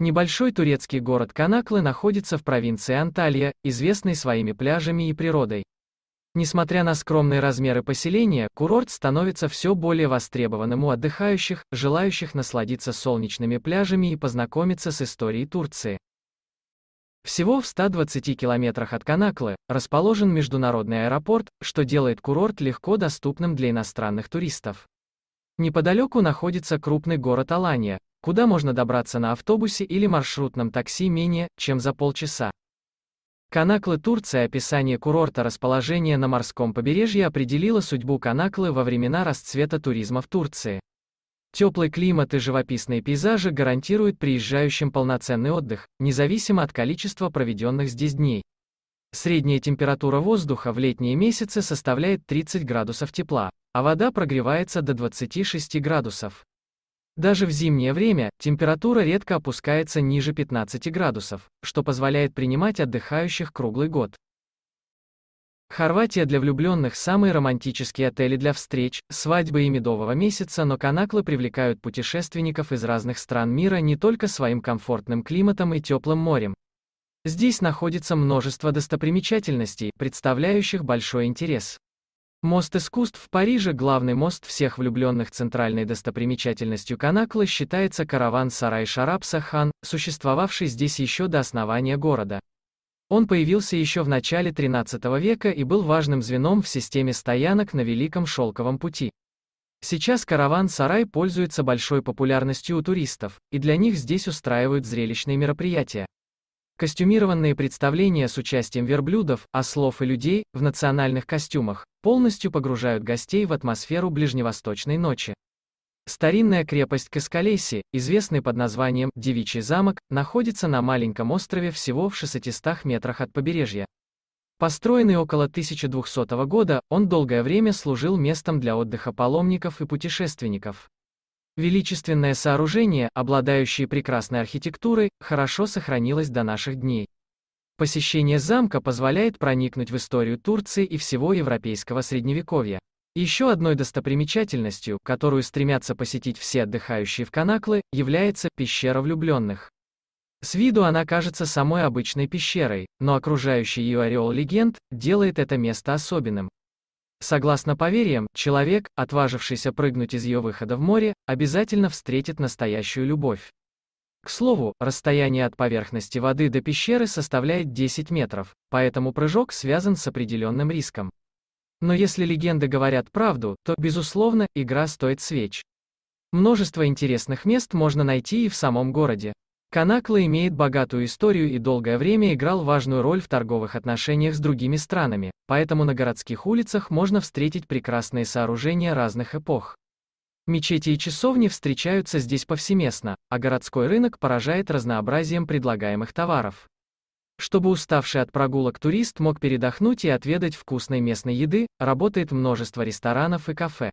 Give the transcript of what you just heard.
Небольшой турецкий город Канаклы находится в провинции Анталья, известный своими пляжами и природой. Несмотря на скромные размеры поселения, курорт становится все более востребованным у отдыхающих, желающих насладиться солнечными пляжами и познакомиться с историей Турции. Всего в 120 километрах от Канаклы расположен международный аэропорт, что делает курорт легко доступным для иностранных туристов. Неподалеку находится крупный город Алания, куда можно добраться на автобусе или маршрутном такси менее, чем за полчаса. Канаклы Турция Описание курорта расположения на морском побережье определило судьбу Канаклы во времена расцвета туризма в Турции. Теплый климат и живописные пейзажи гарантируют приезжающим полноценный отдых, независимо от количества проведенных здесь дней. Средняя температура воздуха в летние месяцы составляет 30 градусов тепла, а вода прогревается до 26 градусов. Даже в зимнее время температура редко опускается ниже 15 градусов, что позволяет принимать отдыхающих круглый год. Хорватия для влюбленных – самые романтические отели для встреч, свадьбы и медового месяца, но канаклы привлекают путешественников из разных стран мира не только своим комфортным климатом и теплым морем. Здесь находится множество достопримечательностей, представляющих большой интерес. Мост искусств в Париже главный мост всех влюбленных центральной достопримечательностью Канакла считается караван-сарай Шарапса Хан, существовавший здесь еще до основания города. Он появился еще в начале 13 века и был важным звеном в системе стоянок на Великом Шелковом пути. Сейчас караван-сарай пользуется большой популярностью у туристов, и для них здесь устраивают зрелищные мероприятия. Костюмированные представления с участием верблюдов, ослов и людей в национальных костюмах полностью погружают гостей в атмосферу ближневосточной ночи. Старинная крепость Каскалеси, известный под названием «Девичий замок», находится на маленьком острове всего в 600 метрах от побережья. Построенный около 1200 года, он долгое время служил местом для отдыха паломников и путешественников. Величественное сооружение, обладающее прекрасной архитектурой, хорошо сохранилось до наших дней. Посещение замка позволяет проникнуть в историю Турции и всего европейского средневековья. Еще одной достопримечательностью, которую стремятся посетить все отдыхающие в Канаклы, является пещера влюбленных. С виду она кажется самой обычной пещерой, но окружающий ее ореол легенд делает это место особенным. Согласно поверьям, человек, отважившийся прыгнуть из ее выхода в море, обязательно встретит настоящую любовь. К слову, расстояние от поверхности воды до пещеры составляет 10 метров, поэтому прыжок связан с определенным риском. Но если легенды говорят правду, то, безусловно, игра стоит свеч. Множество интересных мест можно найти и в самом городе. Канакла имеет богатую историю и долгое время играл важную роль в торговых отношениях с другими странами, поэтому на городских улицах можно встретить прекрасные сооружения разных эпох. Мечети и часовни встречаются здесь повсеместно, а городской рынок поражает разнообразием предлагаемых товаров. Чтобы уставший от прогулок турист мог передохнуть и отведать вкусной местной еды, работает множество ресторанов и кафе.